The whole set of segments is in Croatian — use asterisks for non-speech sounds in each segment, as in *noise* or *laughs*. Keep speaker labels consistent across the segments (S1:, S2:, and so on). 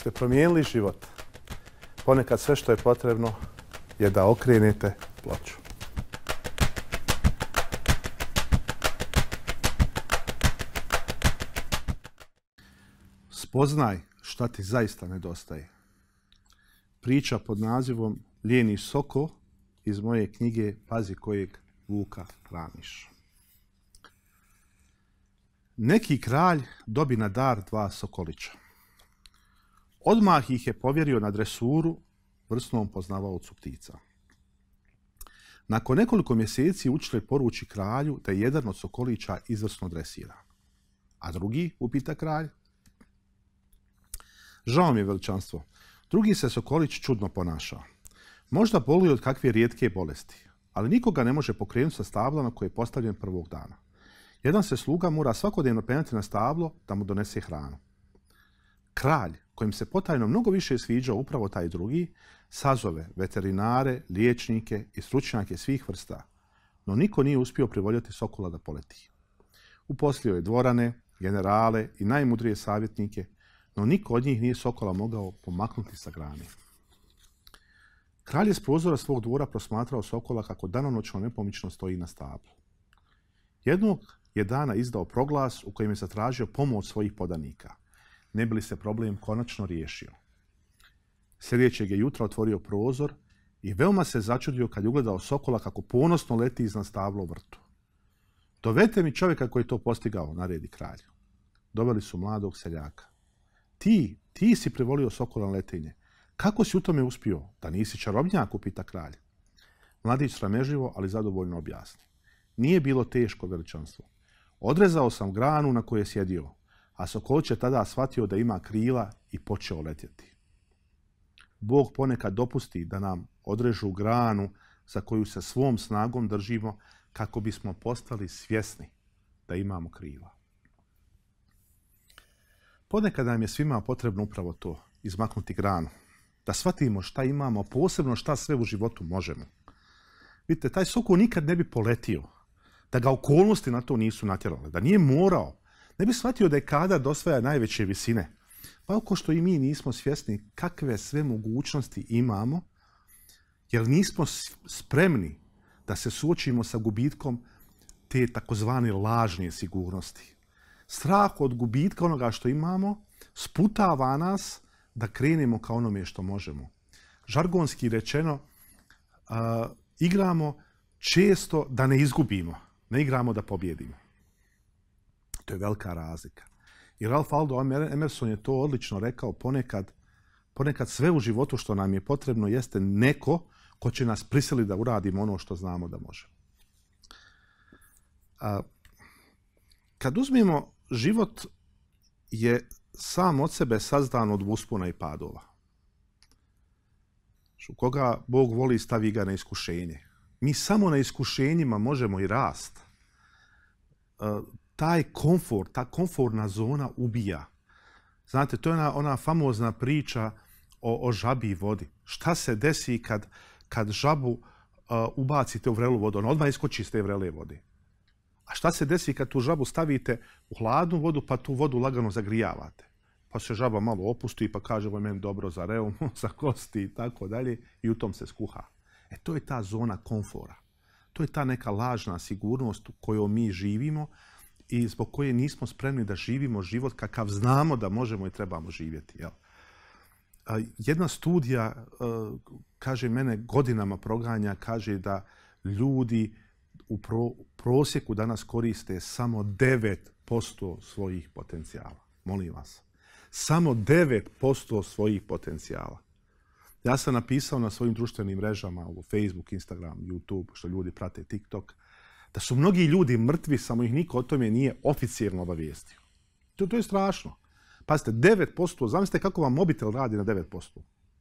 S1: ste promijenili život, ponekad sve što je potrebno je da okrenete ploču. Spoznaj šta ti zaista nedostaje. Priča pod nazivom Lijeni soko iz moje knjige Pazi kojeg vuka hraniš. Neki kralj dobi na dar dva sokolića. Odmah ih je povjerio na dresuru vrsnom poznavaocu ptica. Nakon nekoliko mjeseci učitelj poruči kralju da jedan od sokolića izvrsno dresira. A drugi, upita kralj. Žao mi je veličanstvo. Drugi se sokolić čudno ponašao. Možda boluje od kakve rijetke bolesti, ali nikoga ne može pokrenuti sa stabla na koje je postavljen prvog dana. Jedan se sluga mora svakodnevno penati na stablo da mu donese hranu. Kralj kojim se potajno mnogo više sviđao upravo taj drugi, sazove veterinare, liječnike i stručnjake svih vrsta, no niko nije uspio privoljati Sokola da poleti. Uposlio je dvorane, generale i najmudrije savjetnike, no niko od njih nije Sokola mogao pomaknuti sa grane. Kralj je s prozora svog dvora prosmatrao Sokola kako danonoćno nepomično stoji na stablu. Jednog je dana izdao proglas u kojem je zatražio pomoć svojih podanika ne bi li se problem konačno riješio. Sljedećeg je jutra otvorio prozor i veoma se začudio kad je ugledao sokola kako ponosno leti iznad stavlo vrtu. Dovete mi čovjeka koji je to postigao, naredi kralju. Doveli su mladog seljaka. Ti, ti si privolio sokola na letenje. Kako si u tome uspio? Da nisi čarobnjak, upita kralj. Mladić sramežljivo, ali zadovoljno objasni. Nije bilo teško veličanstvo. Odrezao sam granu na kojoj je sjedio a Sokolić je tada shvatio da ima krila i počeo letjeti. Bog ponekad dopusti da nam odrežu granu za koju se svom snagom držimo kako bismo postali svjesni da imamo krila. Ponekad nam je svima potrebno upravo to, izmaknuti granu. Da shvatimo šta imamo, posebno šta sve u životu možemo. Vidite, taj soko nikad ne bi poletio, da ga okolnosti na to nisu natjerale, da nije morao, ne bi shvatio da je kada dosvaja najveće visine. Pa oko što i mi nismo svjesni kakve sve mogućnosti imamo, jer nismo spremni da se suočimo sa gubitkom te takozvane lažne sigurnosti. Strah od gubitka onoga što imamo sputava nas da krenemo ka onome što možemo. Žargonski rečeno, igramo često da ne izgubimo, ne igramo da pobjedimo. To je velika razlika. I Ralph Aldo Emerson je to odlično rekao ponekad, ponekad sve u životu što nam je potrebno jeste neko ko će nas prisiliti da uradimo ono što znamo da možemo. Kad uzmimo život je sam od sebe sazdan od uspona i padova. U koga Bog voli stavi ga na iskušenje. Mi samo na iskušenjima možemo i rast taj komfort, ta komfortna zona ubija. Znate, to je ona, ona famozna priča o, žabi i vodi. Šta se desi kad, kad žabu ubacite u vrelu vodu? Ona odmah iskoči iz te vrele vode. A šta se desi kad tu žabu stavite u hladnu vodu pa tu vodu lagano zagrijavate? Pa se žaba malo opusti pa kaže ovo meni dobro za reumu, *laughs* za kosti i tako dalje i u tom se skuha. E to je ta zona komfora. To je ta neka lažna sigurnost u kojoj mi živimo i zbog koje nismo spremni da živimo život kakav znamo da možemo i trebamo živjeti. Jedna studija, e, kaže mene, godinama proganja, kaže da ljudi u prosjeku danas koriste samo 9% svojih potencijala. Molim vas. Samo 9% svojih potencijala. Ja sam napisao na svojim društvenim mrežama, u Facebook, Instagram, YouTube, što ljudi prate, TikTok, da su mnogi ljudi mrtvi, samo ih niko o tome nije oficijalno obavijestio. To, je strašno. Pazite, 9%, zamislite kako vam mobitel radi na 9%.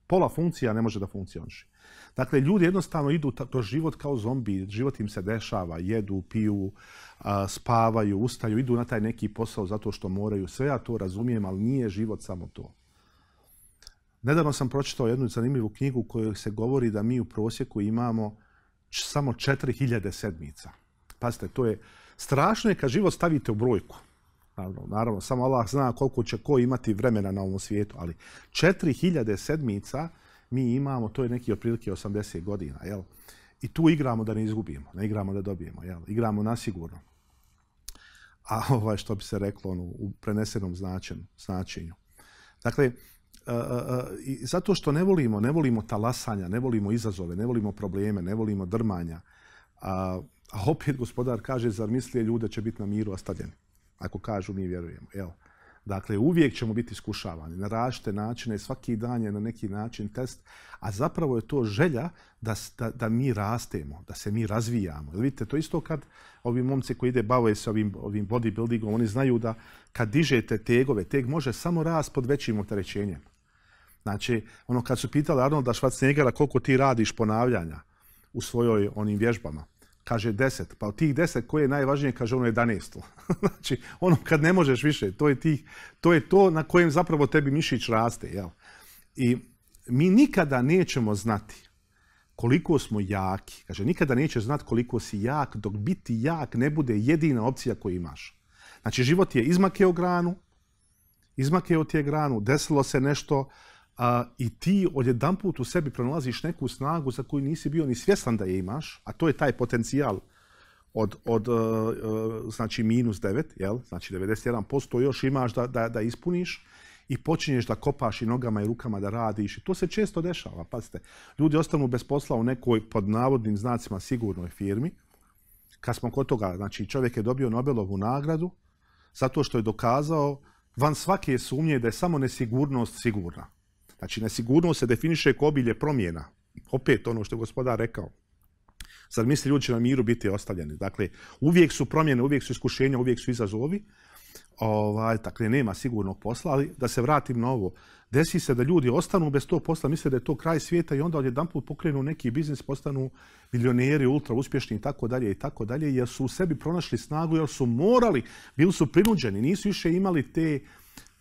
S1: Pola funkcija ne može da funkcioniši. Dakle, ljudi jednostavno idu to život kao zombi, život im se dešava, jedu, piju, spavaju, ustaju, idu na taj neki posao zato što moraju. Sve ja to razumijem, ali nije život samo to. Nedavno sam pročitao jednu zanimljivu knjigu u kojoj se govori da mi u prosjeku imamo samo 4000 sedmica. Pazite, to je strašno je kad život stavite u brojku. Naravno, naravno, samo Allah zna koliko će ko imati vremena na ovom svijetu, ali 4000 sedmica mi imamo, to je neki otprilike 80 godina, jel? I tu igramo da ne izgubimo, ne igramo da dobijemo, jel? Igramo nasigurno. A ovaj, što bi se reklo ono, u prenesenom značenju, Dakle, e, e, e, zato što ne volimo, ne volimo talasanja, ne volimo izazove, ne volimo probleme, ne volimo drmanja. A, a opet gospodar kaže, zar mislije ljude će biti na miru ostavljeni? Ako kažu, mi vjerujemo. Evo. Dakle, uvijek ćemo biti iskušavani na različite načine, svaki dan je na neki način test, a zapravo je to želja da, da, mi rastemo, da se mi razvijamo. vidite, to isto kad ovi momci koji ide bave se ovim, ovim bodybuildingom, oni znaju da kad dižete tegove, teg može samo rast pod većim opterećenjem. Znači, ono kad su pitali Arnolda Schwarzeneggera koliko ti radiš ponavljanja u svojoj onim vježbama, Kaže deset. Pa od tih deset koje je najvažnije, kaže ono jedanaest. *laughs* znači, ono kad ne možeš više, to je, to je to na kojem zapravo tebi mišić raste. I mi nikada nećemo znati koliko smo jaki. Kaže, nikada nećeš znati koliko si jak, dok biti jak ne bude jedina opcija koju imaš. Znači, život je izmakeo granu, izmakeo ti je granu, desilo se nešto, a, i ti odjedanput u sebi pronalaziš neku snagu za koju nisi bio ni svjestan da je imaš, a to je taj potencijal od, e, e, znači minus 9, jel? znači 91% još imaš da, ispuniš i počinješ da kopaš i nogama i rukama da radiš. I to se često dešava. Pazite, ljudi ostanu bez posla u nekoj pod navodnim znacima sigurnoj firmi. Kad smo kod toga, znači čovjek je dobio Nobelovu nagradu zato što je dokazao van svake sumnje da je samo nesigurnost sigurna. Znači, nesigurnost se definiše kao obilje promjena. Opet ono što je gospodar rekao. Zar misli ljudi će na miru biti ostavljeni? Dakle, uvijek su promjene, uvijek su iskušenja, uvijek su izazovi. Ovaj, dakle, nema sigurnog posla, ali da se vratim na ovo. Desi se da ljudi ostanu bez tog posla, misle da je to kraj svijeta i onda odjedanput pokrenu neki biznis, postanu milioneri, ultra uspješni i tako dalje i tako dalje, jer su u sebi pronašli snagu, jer su morali, bili su prinuđeni, nisu više imali te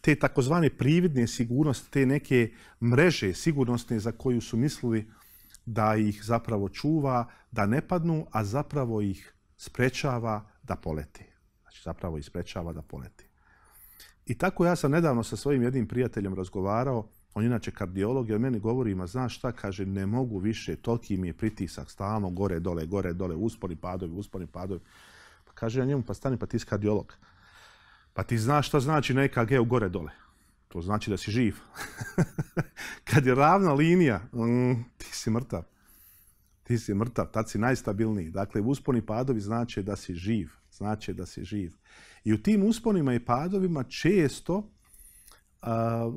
S1: te takozvane prividne sigurnosti, te neke mreže sigurnosne za koju su mislili da ih zapravo čuva, da ne padnu, a zapravo ih sprečava da poleti. Znači zapravo ih sprečava da poleti. I tako ja sam nedavno sa svojim jednim prijateljem razgovarao, on je inače kardiolog, jer meni govori, ma znaš šta, kaže, ne mogu više, toliki mi je pritisak, stalno gore, dole, gore, dole, usponi, padovi, usponi, padovi. Pa kaže ja njemu, pa stani, pa ti si kardiolog. Pa ti znaš šta znači na EKG-u gore dole. To znači da si živ. *laughs* Kad je ravna linija, mm, ti si mrtav. Ti si mrtav, tad si najstabilniji. Dakle, usponi padovi znače da si živ. Znači da si živ. I u tim usponima i padovima često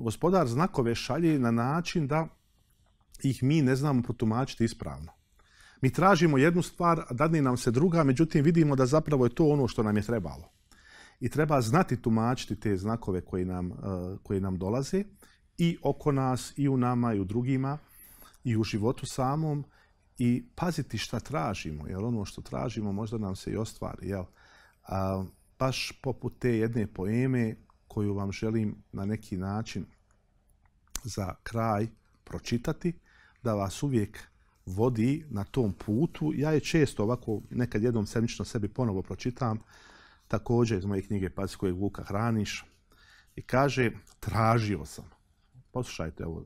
S1: gospodar znakove šalje na način da ih mi ne znamo protumačiti ispravno. Mi tražimo jednu stvar, dadni nam se druga, međutim vidimo da zapravo je to ono što nam je trebalo i treba znati tumačiti te znakove e, koji nam, dolaze i oko nas, i u nama, i u drugima, i u životu samom i paziti šta tražimo, jer ono što tražimo možda nam se i ostvari. baš poput te jedne poeme koju vam želim na neki način za kraj pročitati, da vas uvijek vodi na tom putu. Ja je često ovako, nekad jednom sedmično sebi ponovo pročitam, također iz moje knjige Pazi kojeg Vuka hraniš, i kaže, tražio sam. Poslušajte ovo.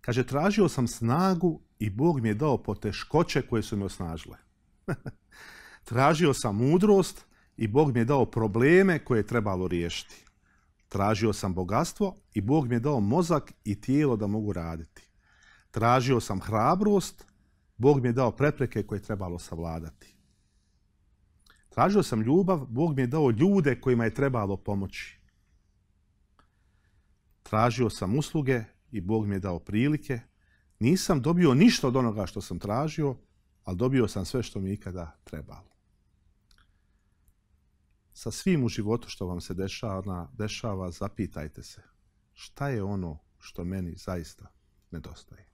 S1: Kaže, tražio sam snagu i Bog mi je dao poteškoće koje su me osnažile. *laughs* tražio sam mudrost i Bog mi je dao probleme koje je trebalo riješiti. Tražio sam bogatstvo i Bog mi je dao mozak i tijelo da mogu raditi. Tražio sam hrabrost, Bog mi je dao prepreke koje je trebalo savladati. Tražio sam ljubav, Bog mi je dao ljude kojima je trebalo pomoći. Tražio sam usluge i Bog mi je dao prilike. Nisam dobio ništa od onoga što sam tražio, ali dobio sam sve što mi ikada trebalo. Sa svim u životu što vam se dešava, dešava zapitajte se šta je ono što meni zaista nedostaje.